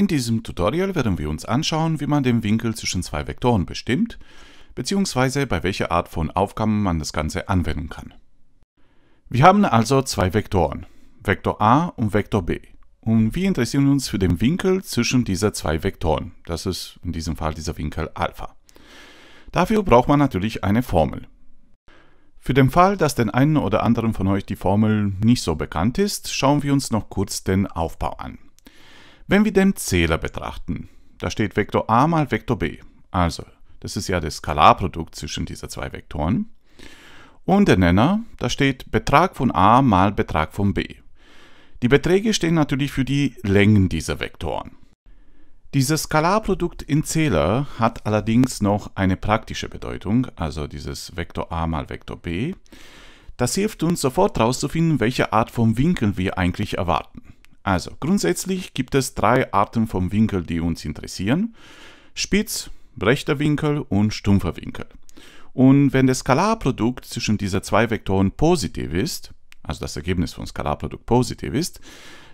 In diesem Tutorial werden wir uns anschauen, wie man den Winkel zwischen zwei Vektoren bestimmt, beziehungsweise bei welcher Art von Aufgaben man das Ganze anwenden kann. Wir haben also zwei Vektoren, Vektor A und Vektor B. Und wir interessieren uns für den Winkel zwischen dieser zwei Vektoren. Das ist in diesem Fall dieser Winkel Alpha. Dafür braucht man natürlich eine Formel. Für den Fall, dass den einen oder anderen von euch die Formel nicht so bekannt ist, schauen wir uns noch kurz den Aufbau an. Wenn wir den Zähler betrachten, da steht Vektor a mal Vektor b. Also, das ist ja das Skalarprodukt zwischen diesen zwei Vektoren. Und der Nenner, da steht Betrag von a mal Betrag von b. Die Beträge stehen natürlich für die Längen dieser Vektoren. Dieses Skalarprodukt in Zähler hat allerdings noch eine praktische Bedeutung, also dieses Vektor a mal Vektor b. Das hilft uns sofort herauszufinden, welche Art von Winkel wir eigentlich erwarten. Also, grundsätzlich gibt es drei Arten von Winkel, die uns interessieren. Spitz, rechter Winkel und stumpfer Winkel. Und wenn das Skalarprodukt zwischen diesen zwei Vektoren positiv ist, also das Ergebnis von Skalarprodukt positiv ist,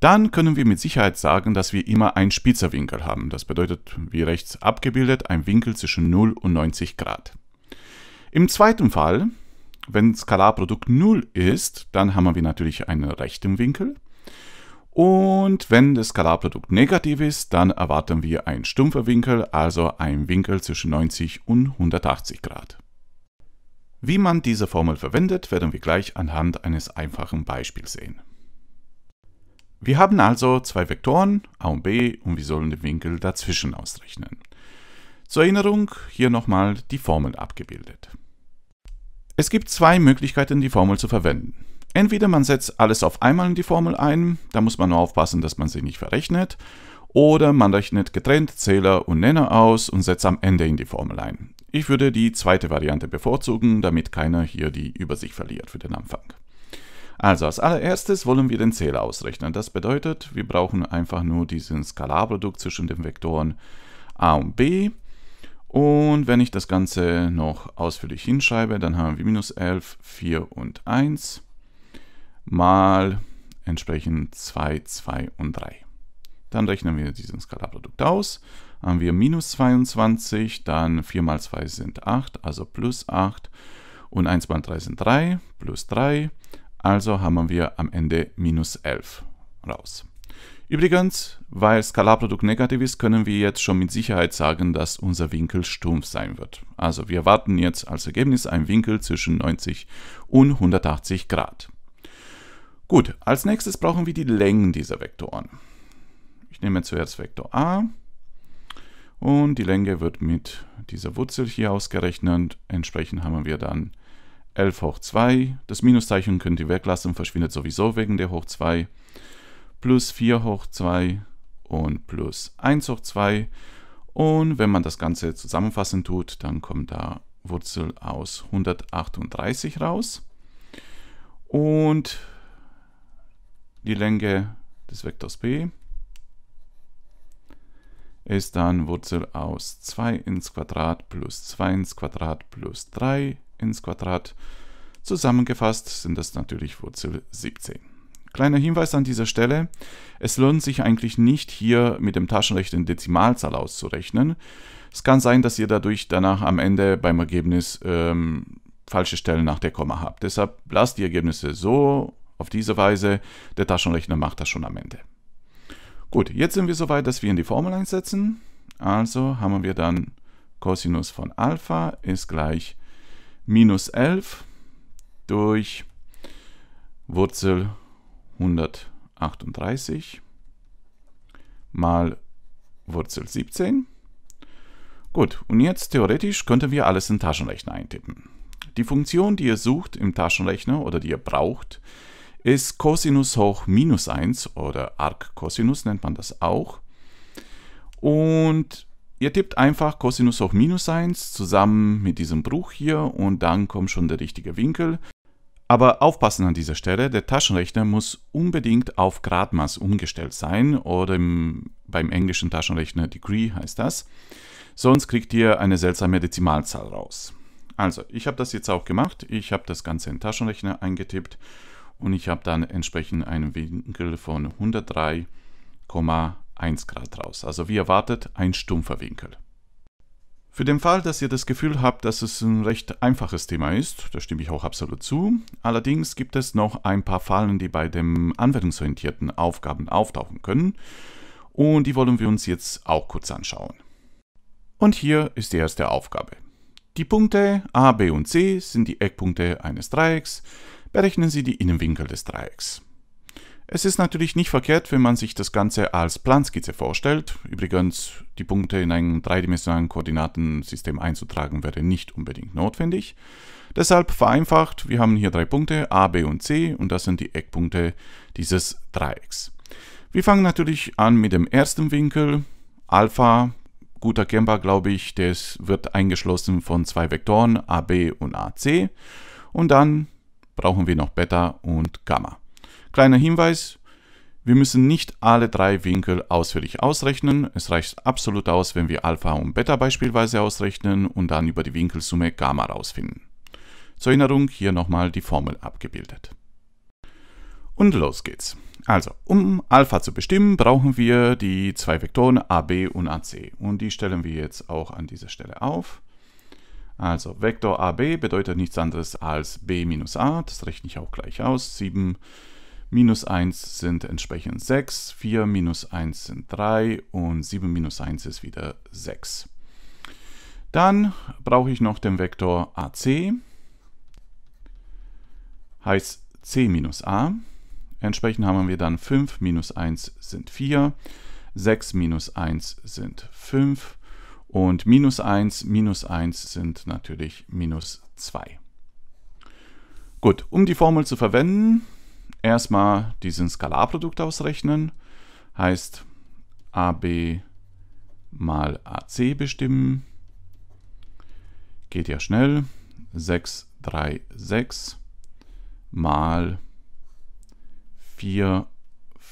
dann können wir mit Sicherheit sagen, dass wir immer einen spitzer Winkel haben. Das bedeutet, wie rechts abgebildet, ein Winkel zwischen 0 und 90 Grad. Im zweiten Fall, wenn Skalarprodukt 0 ist, dann haben wir natürlich einen rechten Winkel. Und wenn das Skalarprodukt negativ ist, dann erwarten wir einen stumpfen Winkel, also einen Winkel zwischen 90 und 180 Grad. Wie man diese Formel verwendet, werden wir gleich anhand eines einfachen Beispiels sehen. Wir haben also zwei Vektoren, a und b, und wir sollen den Winkel dazwischen ausrechnen. Zur Erinnerung hier nochmal die Formel abgebildet. Es gibt zwei Möglichkeiten, die Formel zu verwenden. Entweder man setzt alles auf einmal in die Formel ein, da muss man nur aufpassen, dass man sie nicht verrechnet, oder man rechnet getrennt Zähler und Nenner aus und setzt am Ende in die Formel ein. Ich würde die zweite Variante bevorzugen, damit keiner hier die Übersicht verliert für den Anfang. Also als allererstes wollen wir den Zähler ausrechnen. Das bedeutet, wir brauchen einfach nur diesen Skalarprodukt zwischen den Vektoren a und b. Und wenn ich das Ganze noch ausführlich hinschreibe, dann haben wir minus 11, 4 und 1 mal entsprechend 2, 2 und 3. Dann rechnen wir diesen Skalarprodukt aus. Haben wir minus 22, dann 4 mal 2 sind 8, also plus 8. Und 1 mal 3 sind 3, plus 3. Also haben wir am Ende minus 11 raus. Übrigens, weil Skalarprodukt negativ ist, können wir jetzt schon mit Sicherheit sagen, dass unser Winkel stumpf sein wird. Also wir erwarten jetzt als Ergebnis einen Winkel zwischen 90 und 180 Grad. Gut, als nächstes brauchen wir die Längen dieser Vektoren. Ich nehme zuerst Vektor a und die Länge wird mit dieser Wurzel hier ausgerechnet. Entsprechend haben wir dann 11 hoch 2. Das Minuszeichen könnt ihr weglassen, verschwindet sowieso wegen der hoch 2. Plus 4 hoch 2 und plus 1 hoch 2. Und wenn man das Ganze zusammenfassen tut, dann kommt da Wurzel aus 138 raus. Und die Länge des Vektors b ist dann Wurzel aus 2 ins Quadrat plus 2 ins Quadrat plus 3 ins Quadrat. Zusammengefasst sind das natürlich Wurzel 17. Kleiner Hinweis an dieser Stelle, es lohnt sich eigentlich nicht, hier mit dem Taschenrechner Dezimalzahl auszurechnen. Es kann sein, dass ihr dadurch danach am Ende beim Ergebnis ähm, falsche Stellen nach der Komma habt. Deshalb lasst die Ergebnisse so auf diese Weise, der Taschenrechner macht das schon am Ende. Gut, jetzt sind wir soweit, dass wir in die Formel einsetzen. Also haben wir dann Cosinus von Alpha ist gleich minus 11 durch Wurzel 138 mal Wurzel 17. Gut, und jetzt theoretisch könnten wir alles in Taschenrechner eintippen. Die Funktion, die ihr sucht im Taschenrechner oder die ihr braucht, ist Cosinus hoch minus 1 oder arc Cosinus nennt man das auch. Und ihr tippt einfach Cosinus hoch minus 1 zusammen mit diesem Bruch hier und dann kommt schon der richtige Winkel. Aber aufpassen an dieser Stelle, der Taschenrechner muss unbedingt auf Gradmaß umgestellt sein oder im, beim englischen Taschenrechner Degree heißt das. Sonst kriegt ihr eine seltsame Dezimalzahl raus. Also, ich habe das jetzt auch gemacht. Ich habe das Ganze in Taschenrechner eingetippt und ich habe dann entsprechend einen Winkel von 103,1 Grad raus. Also wie erwartet, ein stumpfer Winkel. Für den Fall, dass ihr das Gefühl habt, dass es ein recht einfaches Thema ist, da stimme ich auch absolut zu, allerdings gibt es noch ein paar Fallen, die bei den anwendungsorientierten Aufgaben auftauchen können und die wollen wir uns jetzt auch kurz anschauen. Und hier ist die erste Aufgabe. Die Punkte A, B und C sind die Eckpunkte eines Dreiecks, berechnen Sie die Innenwinkel des Dreiecks. Es ist natürlich nicht verkehrt, wenn man sich das Ganze als Planskizze vorstellt. Übrigens, die Punkte in ein dreidimensionalen Koordinatensystem einzutragen wäre nicht unbedingt notwendig. Deshalb vereinfacht, wir haben hier drei Punkte, A, B und C, und das sind die Eckpunkte dieses Dreiecks. Wir fangen natürlich an mit dem ersten Winkel, Alpha, gut erkennbar glaube ich, das wird eingeschlossen von zwei Vektoren, AB und AC. Und dann brauchen wir noch Beta und Gamma. Kleiner Hinweis, wir müssen nicht alle drei Winkel ausführlich ausrechnen. Es reicht absolut aus, wenn wir Alpha und Beta beispielsweise ausrechnen und dann über die Winkelsumme Gamma rausfinden. Zur Erinnerung hier nochmal die Formel abgebildet. Und los geht's. Also, um Alpha zu bestimmen, brauchen wir die zwei Vektoren AB und AC. Und die stellen wir jetzt auch an dieser Stelle auf. Also Vektor AB bedeutet nichts anderes als B minus A, das rechne ich auch gleich aus. 7 minus 1 sind entsprechend 6, 4 minus 1 sind 3 und 7 minus 1 ist wieder 6. Dann brauche ich noch den Vektor AC, heißt C minus A. Entsprechend haben wir dann 5 minus 1 sind 4, 6 minus 1 sind 5, und minus 1, minus 1 sind natürlich minus 2. Gut, um die Formel zu verwenden, erstmal diesen Skalarprodukt ausrechnen. Heißt AB mal AC bestimmen. Geht ja schnell. 6, 3, 6 mal 4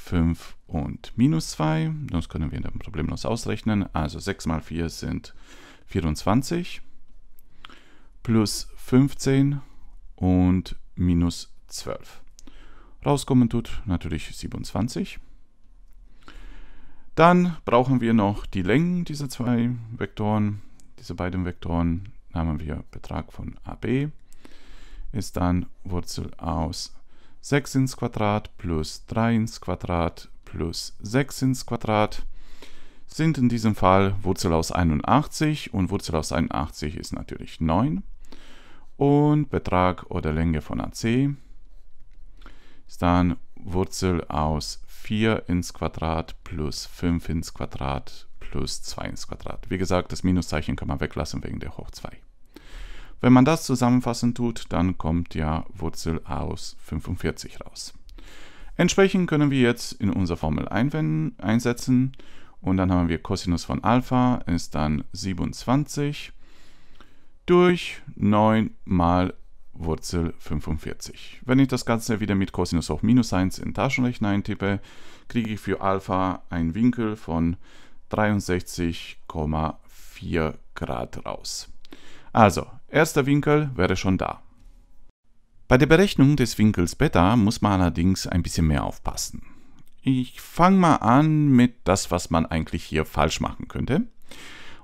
5 und minus 2. Das können wir problemlos ausrechnen. Also 6 mal 4 sind 24 plus 15 und minus 12. Rauskommen tut natürlich 27. Dann brauchen wir noch die Längen dieser zwei Vektoren. Diese beiden Vektoren haben wir Betrag von AB ist dann Wurzel aus 6 ins Quadrat plus 3 ins Quadrat plus 6 ins Quadrat sind in diesem Fall Wurzel aus 81 und Wurzel aus 81 ist natürlich 9 und Betrag oder Länge von AC ist dann Wurzel aus 4 ins Quadrat plus 5 ins Quadrat plus 2 ins Quadrat. Wie gesagt, das Minuszeichen kann man weglassen wegen der Hoch 2. Wenn man das zusammenfassend tut, dann kommt ja Wurzel aus 45 raus. Entsprechend können wir jetzt in unsere Formel einsetzen und dann haben wir Cosinus von Alpha ist dann 27 durch 9 mal Wurzel 45. Wenn ich das Ganze wieder mit Cosinus hoch minus 1 in Taschenrechner eintippe, kriege ich für Alpha einen Winkel von 63,4 Grad raus. Also, erster Winkel wäre schon da. Bei der Berechnung des Winkels Beta muss man allerdings ein bisschen mehr aufpassen. Ich fange mal an mit das, was man eigentlich hier falsch machen könnte.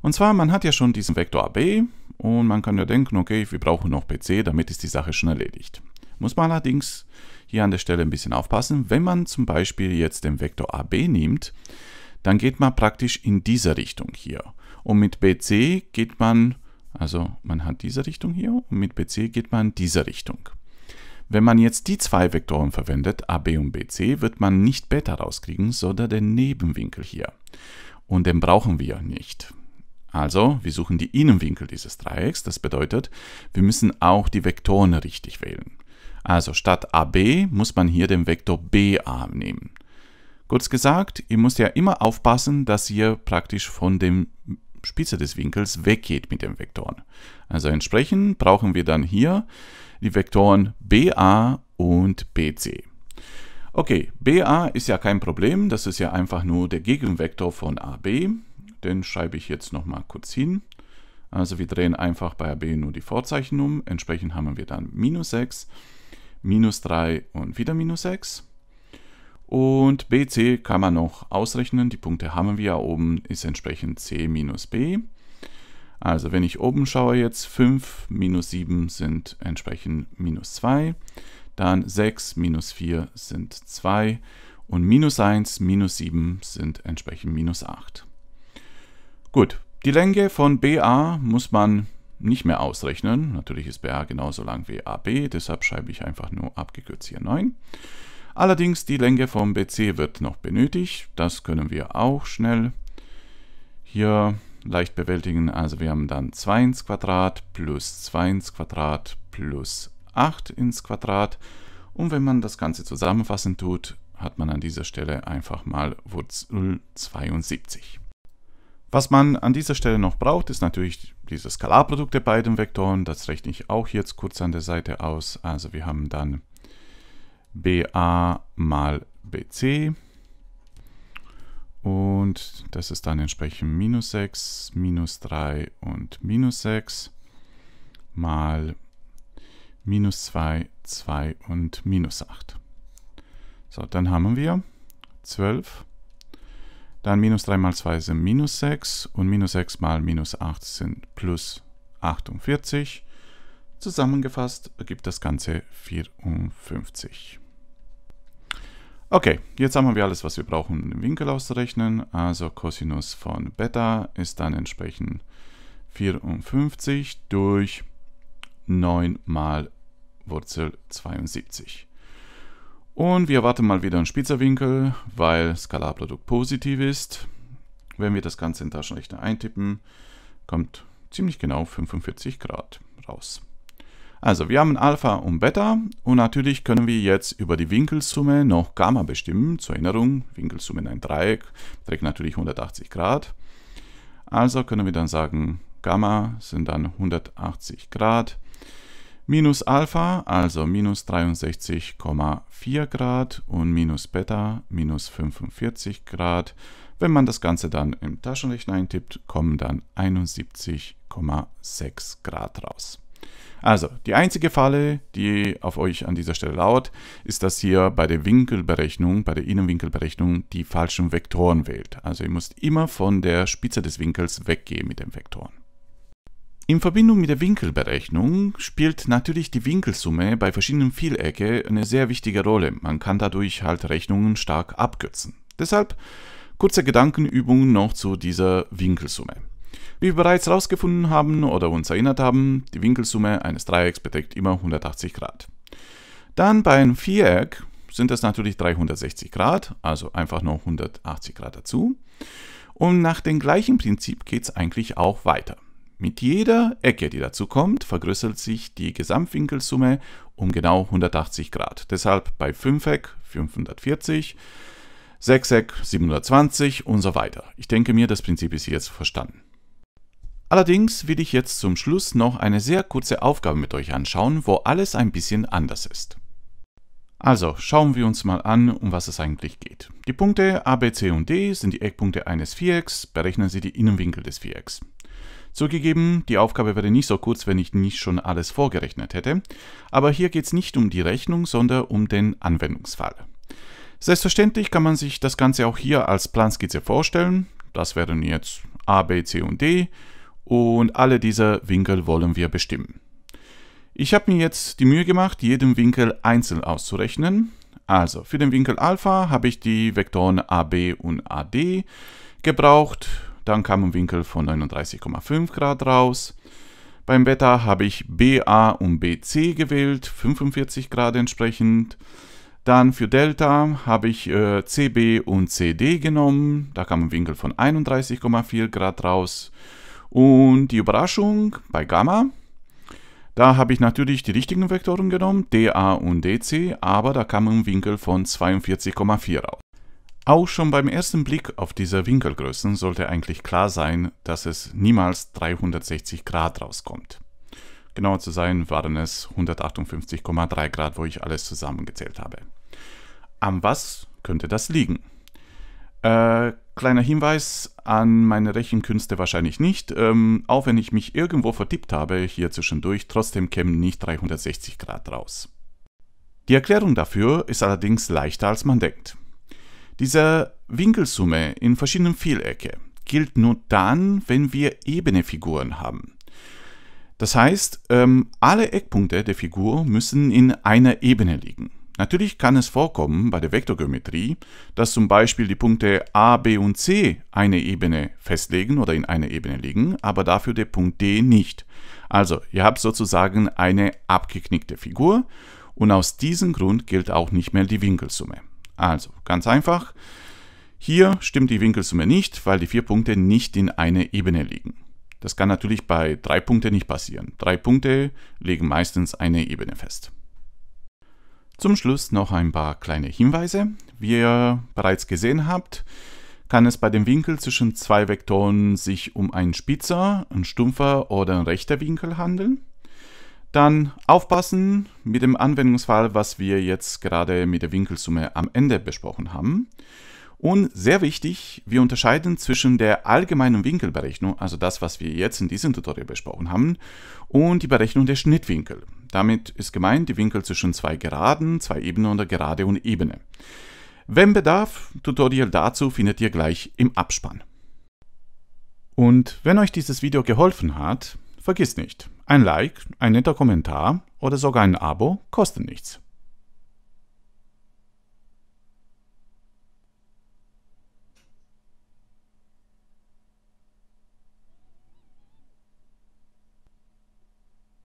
Und zwar, man hat ja schon diesen Vektor AB und man kann ja denken, okay, wir brauchen noch BC, damit ist die Sache schon erledigt. Muss man allerdings hier an der Stelle ein bisschen aufpassen. Wenn man zum Beispiel jetzt den Vektor AB nimmt, dann geht man praktisch in diese Richtung hier. Und mit BC geht man also man hat diese Richtung hier und mit BC geht man in diese Richtung. Wenn man jetzt die zwei Vektoren verwendet, AB und BC, wird man nicht Beta rauskriegen, sondern den Nebenwinkel hier. Und den brauchen wir nicht. Also, wir suchen die Innenwinkel dieses Dreiecks. Das bedeutet, wir müssen auch die Vektoren richtig wählen. Also statt AB muss man hier den Vektor BA nehmen. Kurz gesagt, ihr müsst ja immer aufpassen, dass ihr praktisch von dem Spitze des Winkels weggeht mit den Vektoren. Also entsprechend brauchen wir dann hier die Vektoren BA und BC. Okay, BA ist ja kein Problem, das ist ja einfach nur der Gegenvektor von AB. Den schreibe ich jetzt nochmal kurz hin. Also wir drehen einfach bei AB nur die Vorzeichen um. Entsprechend haben wir dann minus 6, minus 3 und wieder minus 6. Und BC kann man noch ausrechnen. Die Punkte haben wir ja oben, ist entsprechend C minus B. Also wenn ich oben schaue jetzt, 5 minus 7 sind entsprechend minus 2. Dann 6 minus 4 sind 2. Und minus 1 minus 7 sind entsprechend minus 8. Gut, die Länge von BA muss man nicht mehr ausrechnen. Natürlich ist BA genauso lang wie AB, deshalb schreibe ich einfach nur abgekürzt hier 9. Allerdings die Länge vom BC wird noch benötigt. Das können wir auch schnell hier leicht bewältigen. Also wir haben dann 2 ins Quadrat plus 2 ins Quadrat plus 8 ins Quadrat. Und wenn man das Ganze zusammenfassen tut, hat man an dieser Stelle einfach mal Wurzel 72. Was man an dieser Stelle noch braucht, ist natürlich dieses Skalarprodukt der beiden Vektoren. Das rechne ich auch jetzt kurz an der Seite aus. Also wir haben dann BA mal BC. Und das ist dann entsprechend minus 6, minus 3 und minus 6 mal minus 2, 2 und minus 8. So, dann haben wir 12. Dann minus 3 mal 2 sind minus 6 und minus 6 mal minus 8 sind plus 48. Zusammengefasst ergibt das Ganze 54. Okay, jetzt haben wir alles, was wir brauchen, um den Winkel auszurechnen. Also Cosinus von Beta ist dann entsprechend 54 durch 9 mal Wurzel 72. Und wir erwarten mal wieder einen Spitzerwinkel, weil Skalarprodukt positiv ist. Wenn wir das Ganze in Taschenrechner eintippen, kommt ziemlich genau 45 Grad raus. Also wir haben Alpha und Beta und natürlich können wir jetzt über die Winkelsumme noch Gamma bestimmen. Zur Erinnerung, Winkelsumme in ein Dreieck trägt natürlich 180 Grad. Also können wir dann sagen, Gamma sind dann 180 Grad minus Alpha, also minus 63,4 Grad und minus Beta, minus 45 Grad. Wenn man das Ganze dann im Taschenrechner eintippt, kommen dann 71,6 Grad raus. Also, die einzige Falle, die auf euch an dieser Stelle lauert, ist, dass ihr bei der Winkelberechnung, bei der Innenwinkelberechnung die falschen Vektoren wählt. Also ihr müsst immer von der Spitze des Winkels weggehen mit den Vektoren. In Verbindung mit der Winkelberechnung spielt natürlich die Winkelsumme bei verschiedenen Vielecke eine sehr wichtige Rolle. Man kann dadurch halt Rechnungen stark abkürzen. Deshalb kurze Gedankenübungen noch zu dieser Winkelsumme. Wie wir bereits herausgefunden haben oder uns erinnert haben, die Winkelsumme eines Dreiecks beträgt immer 180 Grad. Dann bei einem Viereck sind das natürlich 360 Grad, also einfach noch 180 Grad dazu. Und nach dem gleichen Prinzip geht es eigentlich auch weiter. Mit jeder Ecke, die dazu kommt, vergrößert sich die Gesamtwinkelsumme um genau 180 Grad. Deshalb bei 5 Eck 540, 6 Eck 720 und so weiter. Ich denke mir, das Prinzip ist jetzt verstanden. Allerdings will ich jetzt zum Schluss noch eine sehr kurze Aufgabe mit euch anschauen, wo alles ein bisschen anders ist. Also schauen wir uns mal an, um was es eigentlich geht. Die Punkte A, B, C und D sind die Eckpunkte eines Vierecks, berechnen Sie die Innenwinkel des Vierecks. Zugegeben, die Aufgabe wäre nicht so kurz, wenn ich nicht schon alles vorgerechnet hätte, aber hier geht es nicht um die Rechnung, sondern um den Anwendungsfall. Selbstverständlich kann man sich das Ganze auch hier als Planskizze vorstellen. Das wären jetzt A, B, C und D und alle dieser Winkel wollen wir bestimmen. Ich habe mir jetzt die Mühe gemacht, jeden Winkel einzeln auszurechnen. Also für den Winkel Alpha habe ich die Vektoren AB und AD gebraucht. Dann kam ein Winkel von 39,5 Grad raus. Beim Beta habe ich BA und BC gewählt, 45 Grad entsprechend. Dann für Delta habe ich äh, CB und CD genommen. Da kam ein Winkel von 31,4 Grad raus. Und die Überraschung bei Gamma, da habe ich natürlich die richtigen Vektoren genommen, dA und dc, aber da kam ein Winkel von 42,4 raus. Auch schon beim ersten Blick auf diese Winkelgrößen sollte eigentlich klar sein, dass es niemals 360 Grad rauskommt. Genauer zu sein waren es 158,3 Grad, wo ich alles zusammengezählt habe. An was könnte das liegen? Äh, Kleiner Hinweis an meine Rechenkünste wahrscheinlich nicht. Ähm, auch wenn ich mich irgendwo vertippt habe hier zwischendurch, trotzdem kämen nicht 360 Grad raus. Die Erklärung dafür ist allerdings leichter als man denkt. Diese Winkelsumme in verschiedenen Vielecke gilt nur dann, wenn wir ebene Figuren haben. Das heißt, ähm, alle Eckpunkte der Figur müssen in einer Ebene liegen. Natürlich kann es vorkommen bei der Vektorgeometrie, dass zum Beispiel die Punkte A, B und C eine Ebene festlegen oder in einer Ebene liegen, aber dafür der Punkt D nicht. Also ihr habt sozusagen eine abgeknickte Figur und aus diesem Grund gilt auch nicht mehr die Winkelsumme. Also ganz einfach, hier stimmt die Winkelsumme nicht, weil die vier Punkte nicht in einer Ebene liegen. Das kann natürlich bei drei Punkten nicht passieren. Drei Punkte legen meistens eine Ebene fest. Zum Schluss noch ein paar kleine Hinweise. Wie ihr bereits gesehen habt, kann es bei dem Winkel zwischen zwei Vektoren sich um einen spitzer, einen stumpfer oder einen rechter Winkel handeln. Dann aufpassen mit dem Anwendungsfall, was wir jetzt gerade mit der Winkelsumme am Ende besprochen haben. Und sehr wichtig, wir unterscheiden zwischen der allgemeinen Winkelberechnung, also das, was wir jetzt in diesem Tutorial besprochen haben, und die Berechnung der Schnittwinkel. Damit ist gemeint die Winkel zwischen zwei Geraden, zwei Ebenen oder Gerade und Ebene. Wenn Bedarf, Tutorial dazu findet ihr gleich im Abspann. Und wenn euch dieses Video geholfen hat, vergiss nicht, ein Like, ein netter Kommentar oder sogar ein Abo kostet nichts.